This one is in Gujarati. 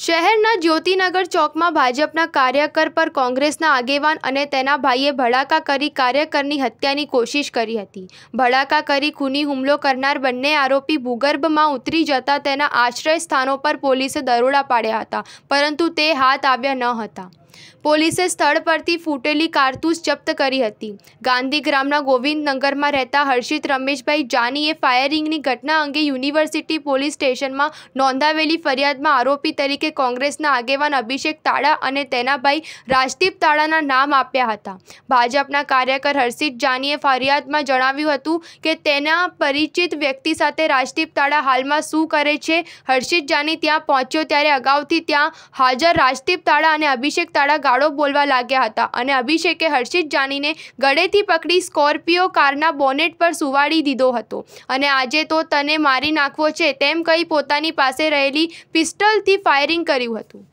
શહેરના જ્યોતિનગર ચોકમાં ભાજપના કાર્યકર પર કોંગ્રેસના આગેવાન અને તેના ભાઈએ ભડાકા કરી કાર્યકરની હત્યાની કોશિશ કરી હતી ભડાકા કરી ખૂની હુમલો કરનાર બંને આરોપી ભૂગર્ભમાં ઉતરી જતા તેના આશ્રય સ્થાનો પર પોલીસે દરોડા પાડ્યા હતા પરંતુ તે હાથ આવ્યા ન હતા પોલીસે સ્થળ પરથી ફૂટેલી કારતૂસ જપ્ત કરી હતી ગાંધીગ્રામના ગોવિંદનગરમાં રહેતા હર્ષિત રમેશભાઈ જાનીએ ફાયરિંગની ઘટના અંગે યુનિવર્સિટી પોલીસ સ્ટેશનમાં નોંધાવેલી ફરિયાદમાં આરોપી તરીકે કોંગ્રેસના આગેવાન અભિષેક તાળા અને તેના ભાઈ રાજદીપ તાળાના નામ આપ્યા હતા ભાજપના કાર્યકર હર્ષિત જાનીએ ફરિયાદમાં જણાવ્યું હતું કે તેના પરિચિત વ્યક્તિ સાથે રાજદીપ તાળા હાલમાં શું કરે છે હર્ષિત જાની ત્યાં પહોંચ્યો ત્યારે અગાઉથી ત્યાં હાજર રાજદીપ તાળા અને અભિષેક તાળા સાડા ગાળો બોલવા લાગ્યા હતા અને અભિષેકે હર્ષિત જાનીને ગળેથી પકડી સ્કોર્પિયો કારના બોનેટ પર સુવાડી દીધો હતો અને આજે તો તને મારી નાખવો છે તેમ કહી પોતાની પાસે રહેલી પિસ્ટલથી ફાયરિંગ કર્યું હતું